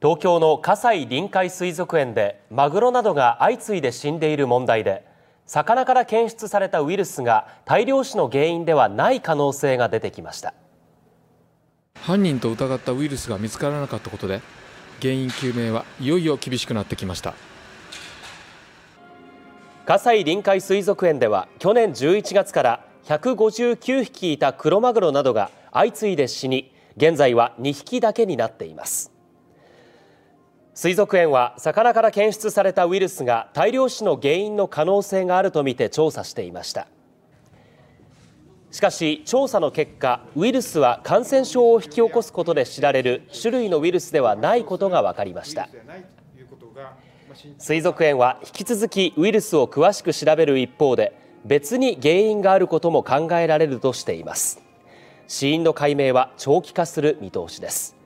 東京の葛西臨海水族園でマグロなどが相次いで死んでいる問題で魚から検出されたウイルスが大量死の原因ではない可能性が出てきました犯人と疑ったウイルスが見つからなかったことで原因究明はいよいよ厳しくなってきました葛西臨海水族園では去年11月から159匹いたクロマグロなどが相次いで死に現在は2匹だけになっています水族園は魚から検出されたウイルスが大量死の原因の可能性があるとみて調査していましたしかし調査の結果ウイルスは感染症を引き起こすことで知られる種類のウイルスではないことが分かりました水族園は引き続きウイルスを詳しく調べる一方で別に原因があることも考えられるとしています死因の解明は長期化する見通しです